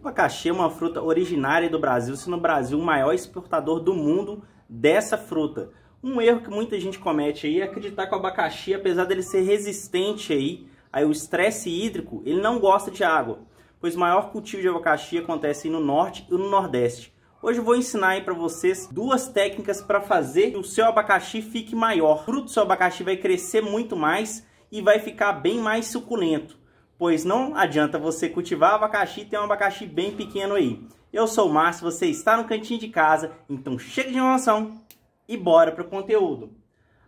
abacaxi é uma fruta originária do Brasil, sendo o Brasil o maior exportador do mundo dessa fruta. Um erro que muita gente comete aí é acreditar que o abacaxi, apesar dele ser resistente aí, aí o estresse hídrico, ele não gosta de água, pois o maior cultivo de abacaxi acontece no norte e no nordeste. Hoje eu vou ensinar aí para vocês duas técnicas para fazer que o seu abacaxi fique maior. O fruto do seu abacaxi vai crescer muito mais e vai ficar bem mais suculento, pois não adianta você cultivar abacaxi e ter um abacaxi bem pequeno aí. Eu sou o Márcio, você está no cantinho de casa, então chega de enrolação e bora para o conteúdo.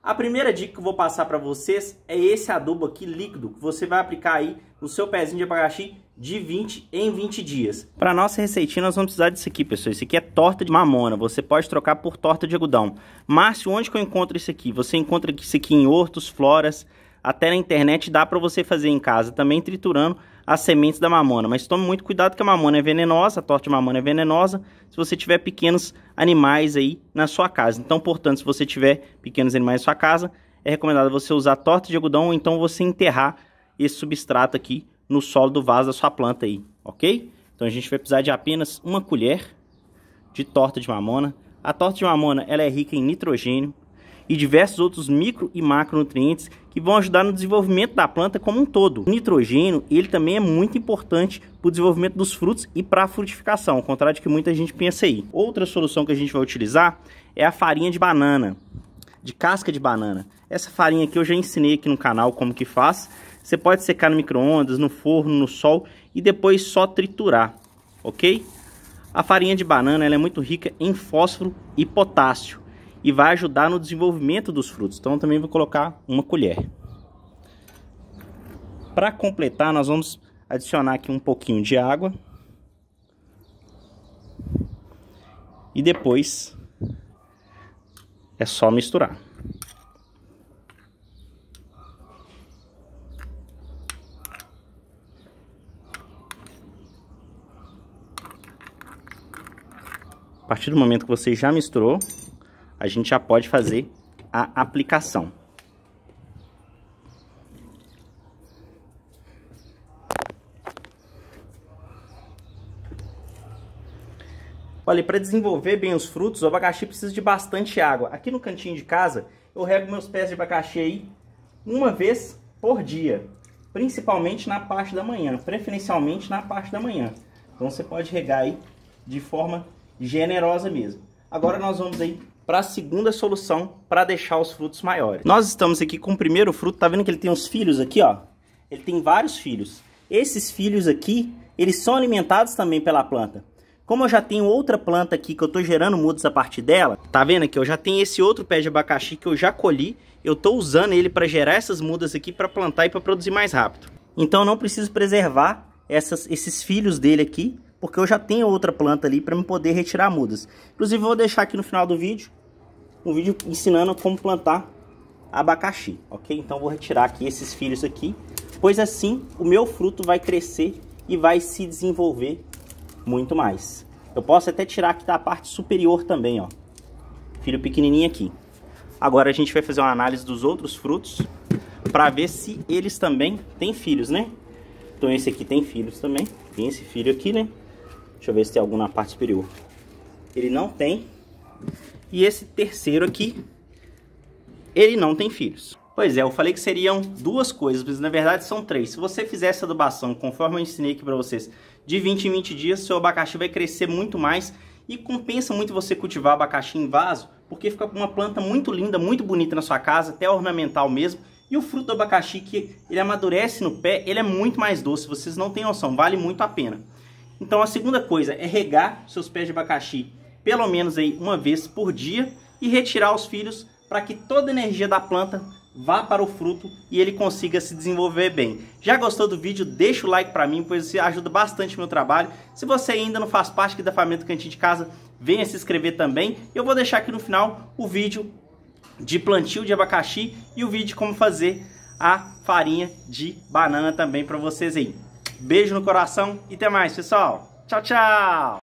A primeira dica que eu vou passar para vocês é esse adubo aqui líquido que você vai aplicar aí no seu pezinho de abacaxi de 20 em 20 dias. Para nossa receitinha, nós vamos precisar disso aqui, pessoal. Isso aqui é torta de mamona. Você pode trocar por torta de algodão. Márcio, onde que eu encontro isso aqui? Você encontra isso aqui em hortos, floras, até na internet dá para você fazer em casa também, triturando as sementes da mamona. Mas tome muito cuidado que a mamona é venenosa, a torta de mamona é venenosa, se você tiver pequenos animais aí na sua casa. Então, portanto, se você tiver pequenos animais na sua casa, é recomendado você usar torta de algodão ou então você enterrar esse substrato aqui no solo do vaso da sua planta aí, ok? Então a gente vai precisar de apenas uma colher de torta de mamona. A torta de mamona ela é rica em nitrogênio e diversos outros micro e macronutrientes que vão ajudar no desenvolvimento da planta como um todo. O nitrogênio ele também é muito importante para o desenvolvimento dos frutos e para a frutificação, ao contrário do que muita gente pensa aí. Outra solução que a gente vai utilizar é a farinha de banana, de casca de banana. Essa farinha aqui eu já ensinei aqui no canal como que faz. Você pode secar no micro-ondas, no forno, no sol e depois só triturar, ok? A farinha de banana é muito rica em fósforo e potássio e vai ajudar no desenvolvimento dos frutos. Então também vou colocar uma colher. Para completar, nós vamos adicionar aqui um pouquinho de água. E depois é só misturar. A partir do momento que você já misturou, a gente já pode fazer a aplicação. Olha, para desenvolver bem os frutos, o abacaxi precisa de bastante água. Aqui no cantinho de casa, eu rego meus pés de abacaxi aí uma vez por dia, principalmente na parte da manhã, preferencialmente na parte da manhã. Então você pode regar aí de forma generosa mesmo. Agora nós vamos aí para a segunda solução para deixar os frutos maiores. Nós estamos aqui com o primeiro fruto, tá vendo que ele tem uns filhos aqui, ó? Ele tem vários filhos. Esses filhos aqui, eles são alimentados também pela planta. Como eu já tenho outra planta aqui que eu tô gerando mudas a partir dela, tá vendo aqui? Eu já tenho esse outro pé de abacaxi que eu já colhi, eu tô usando ele para gerar essas mudas aqui para plantar e para produzir mais rápido. Então eu não preciso preservar essas, esses filhos dele aqui porque eu já tenho outra planta ali para me poder retirar mudas. Inclusive, vou deixar aqui no final do vídeo um vídeo ensinando como plantar abacaxi, ok? Então, vou retirar aqui esses filhos aqui, pois assim o meu fruto vai crescer e vai se desenvolver muito mais. Eu posso até tirar aqui da parte superior também, ó. Filho pequenininho aqui. Agora a gente vai fazer uma análise dos outros frutos para ver se eles também têm filhos, né? Então esse aqui tem filhos também. Tem esse filho aqui, né? Deixa eu ver se tem algum na parte superior. Ele não tem. E esse terceiro aqui, ele não tem filhos. Pois é, eu falei que seriam duas coisas, mas na verdade são três. Se você fizer essa adubação, conforme eu ensinei aqui para vocês, de 20 em 20 dias, seu abacaxi vai crescer muito mais e compensa muito você cultivar abacaxi em vaso, porque fica uma planta muito linda, muito bonita na sua casa, até ornamental mesmo. E o fruto do abacaxi, que ele amadurece no pé, ele é muito mais doce, vocês não têm noção, vale muito a pena. Então a segunda coisa é regar seus pés de abacaxi pelo menos aí uma vez por dia e retirar os filhos para que toda a energia da planta vá para o fruto e ele consiga se desenvolver bem. Já gostou do vídeo? Deixa o like para mim, pois isso ajuda bastante o meu trabalho. Se você ainda não faz parte da família do Cantinho de Casa, venha se inscrever também. Eu vou deixar aqui no final o vídeo de plantio de abacaxi e o vídeo de como fazer a farinha de banana também para vocês aí. Beijo no coração e até mais, pessoal. Tchau, tchau!